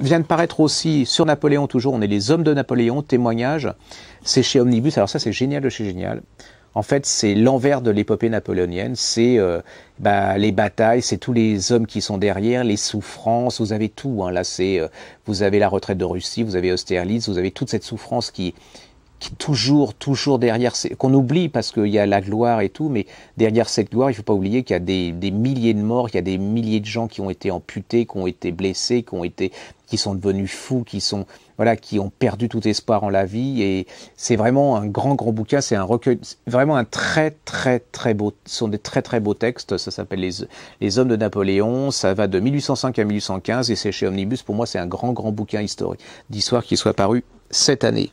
vient de paraître aussi sur Napoléon toujours, on est les hommes de Napoléon, témoignage, c'est chez Omnibus, alors ça c'est génial de chez génial. En fait, c'est l'envers de l'épopée napoléonienne, c'est euh, bah, les batailles, c'est tous les hommes qui sont derrière, les souffrances, vous avez tout. Hein, là, c'est euh, vous avez la retraite de Russie, vous avez Austerlitz, vous avez toute cette souffrance qui toujours, toujours derrière, qu'on oublie parce qu'il y a la gloire et tout, mais derrière cette gloire, il ne faut pas oublier qu'il y a des, milliers de morts, qu'il y a des milliers de gens qui ont été amputés, qui ont été blessés, qui ont été, qui sont devenus fous, qui sont, voilà, qui ont perdu tout espoir en la vie. Et c'est vraiment un grand, grand bouquin. C'est un recueil, vraiment un très, très, très beau, ce sont des très, très beaux textes. Ça s'appelle les, les Hommes de Napoléon. Ça va de 1805 à 1815 et c'est chez Omnibus. Pour moi, c'est un grand, grand bouquin historique d'histoire qui soit paru cette année.